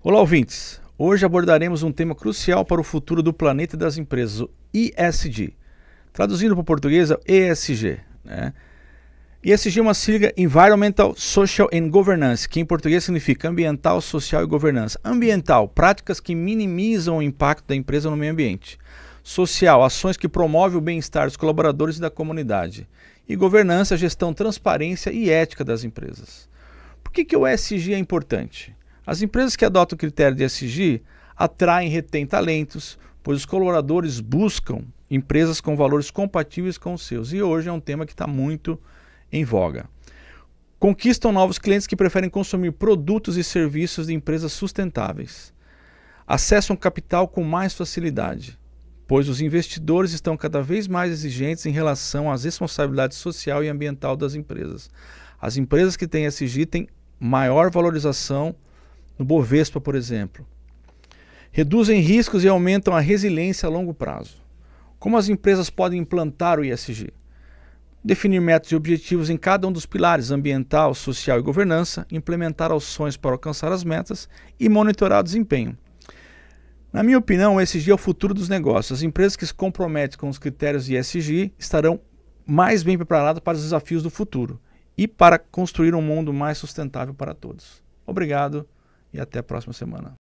Olá, ouvintes! Hoje abordaremos um tema crucial para o futuro do planeta e das empresas, o ESG. Traduzindo para o português, é ESG. Né? ESG é uma sigla Environmental, Social and Governance, que em português significa ambiental, social e governança. Ambiental, práticas que minimizam o impacto da empresa no meio ambiente. Social, ações que promovem o bem-estar dos colaboradores e da comunidade. E governança, gestão, transparência e ética das empresas. Por que, que o ESG é importante? As empresas que adotam o critério de SG atraem e retêm talentos, pois os colaboradores buscam empresas com valores compatíveis com os seus. E hoje é um tema que está muito em voga. Conquistam novos clientes que preferem consumir produtos e serviços de empresas sustentáveis. Acessam capital com mais facilidade, pois os investidores estão cada vez mais exigentes em relação às responsabilidades social e ambiental das empresas. As empresas que têm SG têm maior valorização no Bovespa, por exemplo. Reduzem riscos e aumentam a resiliência a longo prazo. Como as empresas podem implantar o ISG? Definir métodos e objetivos em cada um dos pilares ambiental, social e governança, implementar ações para alcançar as metas e monitorar o desempenho. Na minha opinião, o ESG é o futuro dos negócios. As empresas que se comprometem com os critérios de ESG estarão mais bem preparadas para os desafios do futuro e para construir um mundo mais sustentável para todos. Obrigado e até a próxima semana.